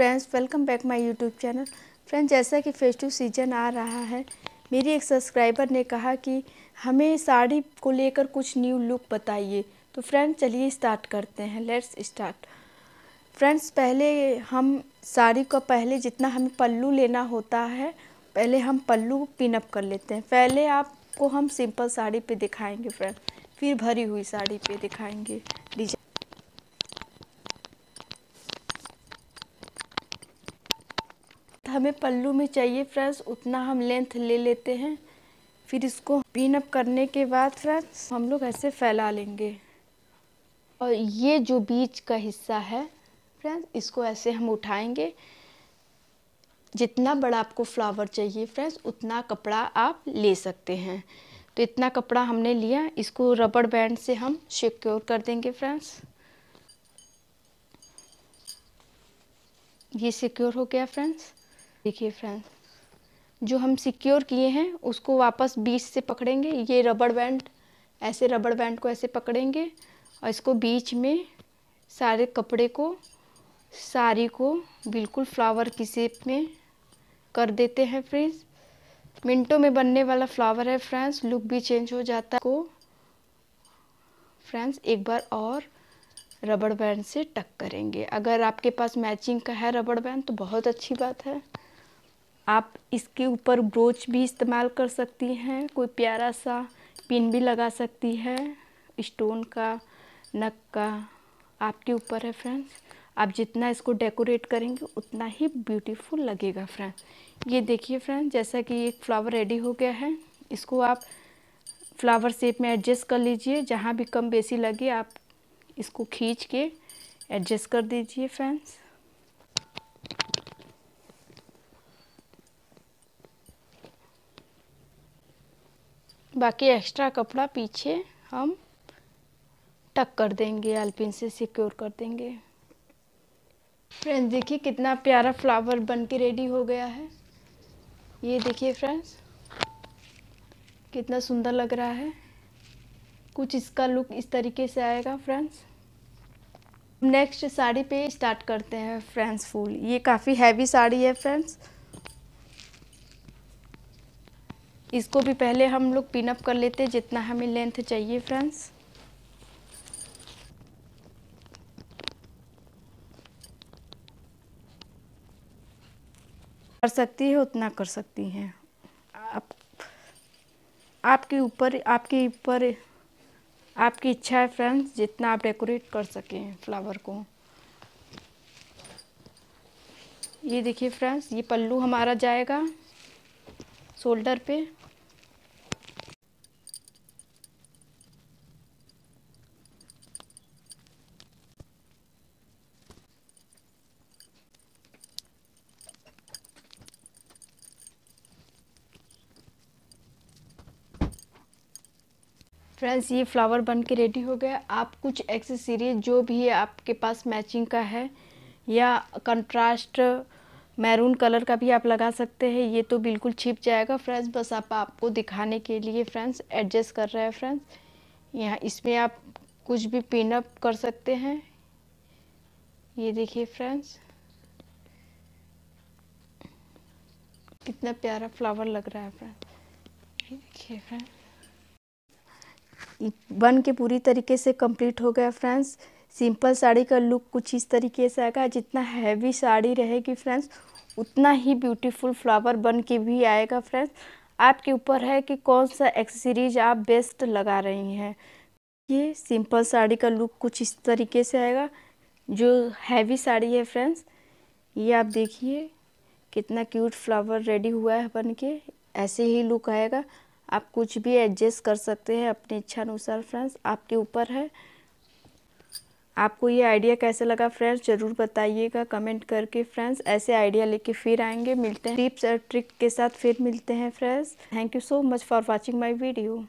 friends welcome back my YouTube channel friends जैसा कि festive season आ रहा है मेरी एक सब्सक्राइबर ने कहा कि हमें साड़ी को लेकर कुछ न्यू लुक बताइए तो फ्रेंड्स चलिए स्टार्ट करते हैं लेट्स स्टार्ट फ्रेंड्स पहले हम साड़ी का पहले जितना हमें पल्लू लेना होता है पहले हम पल्लू पिनअप कर लेते हैं पहले आपको हम सिंपल साड़ी पर दिखाएँगे फ्रेंड फिर भरी हुई साड़ी पर दिखाएँगे हमें पल्लू में चाहिए फ्रेंड्स उतना हम लेंथ ले लेते हैं फिर इसको पिन अप करने के बाद फ्रेंड्स हम लोग ऐसे फैला लेंगे और ये जो बीच का हिस्सा है फ्रेंड्स इसको ऐसे हम उठाएंगे जितना बड़ा आपको फ्लावर चाहिए फ्रेंड्स उतना कपड़ा आप ले सकते हैं तो इतना कपड़ा हमने लिया इसको रबड़ बैंड से हम सिक्योर कर देंगे फ्रेंड्स ये सिक्योर हो गया फ्रेंड्स देखिए फ्रेंड्स जो हम सिक्योर किए हैं उसको वापस बीच से पकड़ेंगे ये रबड़ बैंड ऐसे रबड़ बैंड को ऐसे पकड़ेंगे और इसको बीच में सारे कपड़े को साड़ी को बिल्कुल फ्लावर की शेप में कर देते हैं फ्रेंड्स मिनटों में बनने वाला फ्लावर है फ्रेंड्स लुक भी चेंज हो जाता है को फ्रेंड्स एक बार और रबड़ बैंड से टक करेंगे अगर आपके पास मैचिंग का है रबड़ बैंड तो बहुत अच्छी बात है आप इसके ऊपर ब्रोच भी इस्तेमाल कर सकती हैं कोई प्यारा सा पिन भी लगा सकती है स्टोन का नक का आपके ऊपर है फ्रेंड्स आप जितना इसको डेकोरेट करेंगे उतना ही ब्यूटीफुल लगेगा फ्रेंड्स ये देखिए फ्रेंड्स जैसा कि एक फ्लावर रेडी हो गया है इसको आप फ्लावर शेप में एडजस्ट कर लीजिए जहाँ भी कम बेसी लगे आप इसको खींच के एडजस्ट कर दीजिए फ्रेंड्स बाकी एक्स्ट्रा कपड़ा पीछे हम टक कर देंगे आलपिन से सिक्योर कर देंगे फ्रेंड्स देखिए कितना प्यारा फ्लावर बन के रेडी हो गया है ये देखिए फ्रेंड्स कितना सुंदर लग रहा है कुछ इसका लुक इस तरीके से आएगा फ्रेंड्स नेक्स्ट साड़ी पे स्टार्ट करते हैं फ्रेंड्स फूल ये काफ़ी हैवी साड़ी है फ्रेंड्स इसको भी पहले हम लोग पिनअप कर लेते हैं जितना हमें लेंथ चाहिए फ्रेंड्स कर सकती है उतना कर सकती हैं आप आपके ऊपर आपके ऊपर आपकी इच्छा है फ्रेंड्स जितना आप डेकोरेट कर सकें फ्लावर को ये देखिए फ्रेंड्स ये पल्लू हमारा जाएगा शोल्डर पे फ्रेंड्स ये फ्लावर बन के रेडी हो गया आप कुछ एक्सेसरीज जो भी आपके पास मैचिंग का है या कंट्रास्ट मैरून कलर का भी आप लगा सकते हैं ये तो बिल्कुल छिप जाएगा फ्रेंड्स बस आप आपको दिखाने के लिए फ्रेंड्स एडजस्ट कर रहे हैं फ्रेंड्स यहाँ इसमें आप कुछ भी पिनअप कर सकते हैं ये देखिए फ्रेंड्स कितना प्यारा फ्लावर लग रहा है फ्रेंड्स ये देखिए फ्रेंड्स बन के पूरी तरीके से कंप्लीट हो गया फ्रेंड्स सिंपल साड़ी का लुक कुछ इस तरीके से आएगा जितना हैवी साड़ी रहेगी फ्रेंड्स उतना ही ब्यूटीफुल फ्लावर बन के भी आएगा फ्रेंड्स आपके ऊपर है कि कौन सा एक्सेसरीज आप बेस्ट लगा रही हैं ये सिंपल साड़ी का लुक कुछ इस तरीके से आएगा जो हैवी साड़ी है फ्रेंड्स ये आप देखिए कितना क्यूट फ्लावर रेडी हुआ है बन के ऐसे ही लुक आएगा आप कुछ भी एडजस्ट कर सकते हैं अपनी इच्छा अनुसार फ्रेंड्स आपके ऊपर है आपको ये आइडिया कैसे लगा फ्रेंड्स ज़रूर बताइएगा कमेंट करके फ्रेंड्स ऐसे आइडिया लेके फिर आएंगे मिलते हैं टिप्स और ट्रिक के साथ फिर मिलते हैं friends thank you so much for watching my video